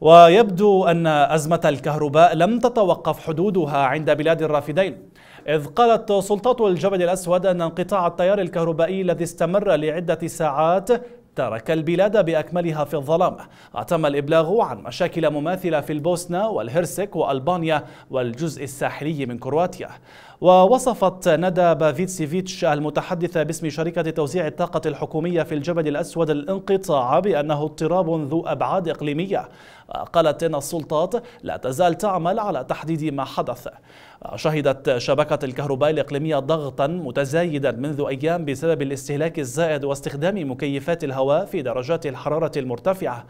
ويبدو أن أزمة الكهرباء لم تتوقف حدودها عند بلاد الرافدين إذ قالت سلطات الجبل الأسود أن انقطاع التيار الكهربائي الذي استمر لعدة ساعات ترك البلاد بأكملها في الظلام وتم الإبلاغ عن مشاكل مماثلة في البوسنة والهرسك وألبانيا والجزء الساحلي من كرواتيا ووصفت ندى بافيتسيفيتش المتحدثة باسم شركة توزيع الطاقة الحكومية في الجبل الأسود الانقطاع بأنه اضطراب ذو أبعاد إقليمية قالت إن السلطات لا تزال تعمل على تحديد ما حدث شهدت شبكة الكهرباء الإقليمية ضغطا متزايدا منذ أيام بسبب الاستهلاك الزائد واستخدام مكيفات الهواء الهواء في درجات الحرارة المرتفعة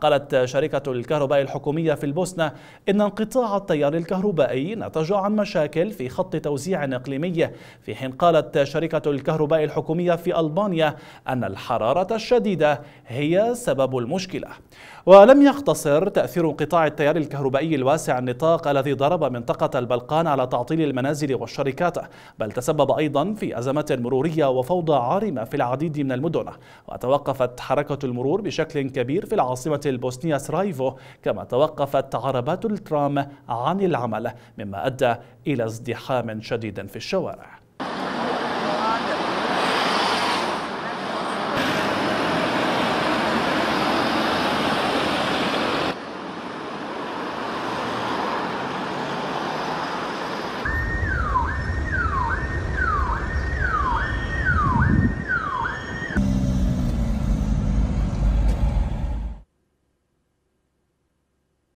قالت شركة الكهرباء الحكومية في البوسنة إن انقطاع التيار الكهربائي نتج عن مشاكل في خط توزيع إقليمي في حين قالت شركة الكهرباء الحكومية في ألبانيا أن الحرارة الشديدة هي سبب المشكلة ولم يقتصر تأثير انقطاع التيار الكهربائي الواسع النطاق الذي ضرب منطقة البلقان على تعطيل المنازل والشركات بل تسبب أيضا في أزمة مرورية وفوضى عارمة في العديد من المدن وتوقف توقفت حركة المرور بشكل كبير في العاصمة البوسنية سرايفو كما توقفت عربات الترام عن العمل مما أدى إلى ازدحام شديد في الشوارع